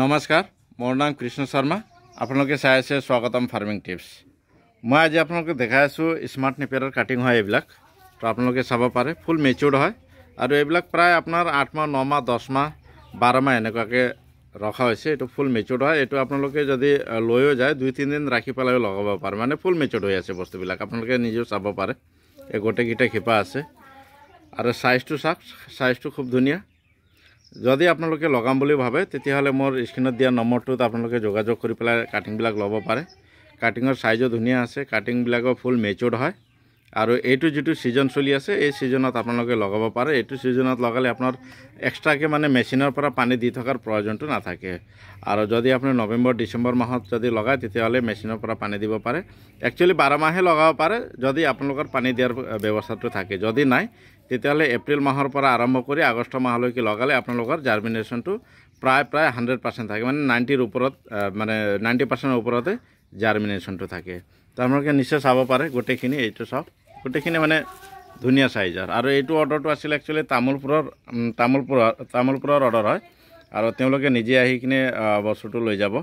নমস্কাৰ মোৰ নাম কৃষ্ণ শৰ্মা আপোনালোকে চাই আছে স্বাগতম ফাৰ্মিং টিপছ মই আজি আপোনালোকে দেখাই আছোঁ স্মাৰ্ট নেপেৰৰ কাটিং হয় এইবিলাক তো আপোনালোকে চাব পাৰে ফুল মেচিয়ৰ্ড হয় আৰু এইবিলাক প্ৰায় আপোনাৰ আঠমাহ নমাহ বাৰ মাহ এনেকুৱাকৈ ৰখা হৈছে এইটো ফুল মেচিয়ৰ্ড হয় এইটো আপোনালোকে যদি লৈও যায় দুই তিনিদিন ৰাখি পেলাইও লগাব পাৰে মানে ফুল মেচিয়ৰ্ড হৈ আছে বস্তুবিলাক আপোনালোকে নিজেও চাব পাৰে এই গোটেইকেইটা শিপা আছে আৰু চাইজটো চাওক চাইজটো খুব ধুনীয়া যদি আপোনালোকে লগাম বুলি ভাবে তেতিয়াহ'লে মোৰ স্ক্ৰীণত দিয়া নম্বৰটোত আপোনালোকে যোগাযোগ কৰি পেলাই কাটিংবিলাক ল'ব পাৰে কাটিঙৰ চাইজো ধুনীয়া আছে কাটিংবিলাকো ফুল মেচিয়ৰ্ড হয় আৰু এইটো যিটো ছিজন চলি আছে এই ছিজনত আপোনালোকে লগাব পাৰে এইটো ছিজনত লগালে আপোনাৰ এক্সট্ৰাকৈ মানে মেচিনৰ পৰা পানী দি থকাৰ প্ৰয়োজনটো নাথাকে আৰু যদি আপুনি নৱেম্বৰ ডিচেম্বৰ মাহত যদি লগায় তেতিয়াহ'লে মেচিনৰ পৰা পানী দিব পাৰে একচুৱেলি বাৰ মাহে লগাব পাৰে যদি আপোনালোকৰ পানী দিয়াৰ ব্যৱস্থাটো থাকে যদি নাই তেতিয়াহ'লে এপ্ৰিল মাহৰ পৰা আৰম্ভ কৰি আগষ্ট মাহলৈকে লগালে আপোনালোকৰ জাৰ্মিনেশ্যনটো প্ৰায় প্ৰায় হাণ্ড্ৰেড পাৰ্চেণ্ট থাকে মানে নাইণ্টিৰ ওপৰত মানে নাইণ্টি পাৰ্চেণ্টৰ ওপৰতে জাৰ্মিনেশ্যনটো থাকে তো আপোনালোকে নিশ্চয় চাব পাৰে গোটেইখিনি এইটো চাওক গোটেইখিনি মানে ধুনীয়া চাইজৰ আৰু এইটো অৰ্ডাৰটো আছিল একচুৱেলি তামোলপুৰৰ তামোলপুৰৰ তামোলপুৰৰ অৰ্ডাৰ হয় আৰু তেওঁলোকে নিজে আহি কিনে বস্তুটো লৈ যাব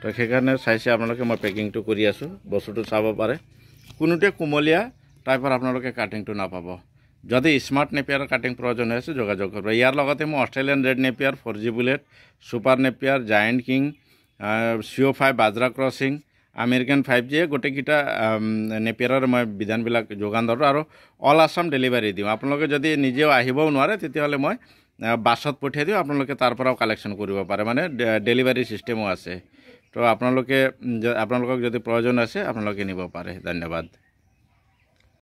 তো সেইকাৰণে চাইছে আপোনালোকে মই পেকিংটো কৰি আছোঁ বস্তুটো চাব পাৰে কোনোতে কোমলীয়া টাইপৰ আপোনালোকে কাটিংটো নাপাব যদি স্মাৰ্ট নেপিয়াৰ কাটিং প্ৰয়োজন হৈ আছে যোগাযোগ কৰিব ইয়াৰ লগতে মই Australian red napier four G bullet super napier giant king CO' five বাজৰা ক্ৰছিং আমেৰিকান ফাইভ জি গোটেইকেইটা নেপিয়াৰেৰ মই বিধানবিলাক যোগান ধৰোঁ আৰু অল আছাম ডেলিভাৰী দিওঁ আপোনালোকে যদি নিজেও আহিবও নোৱাৰে তেতিয়াহলে মই বাছত পঠিয়াই দিওঁ আপোনালোকে তাৰ পৰাও কালেকশ্যন কৰিব পাৰে মানে ডেলিভাৰী সিস্টেমও আছে তো আপোনালোকে আপোনালোকক যদি প্ৰয়োজন আছে আপোনালোকে নিব পাৰে ধন্যবাদ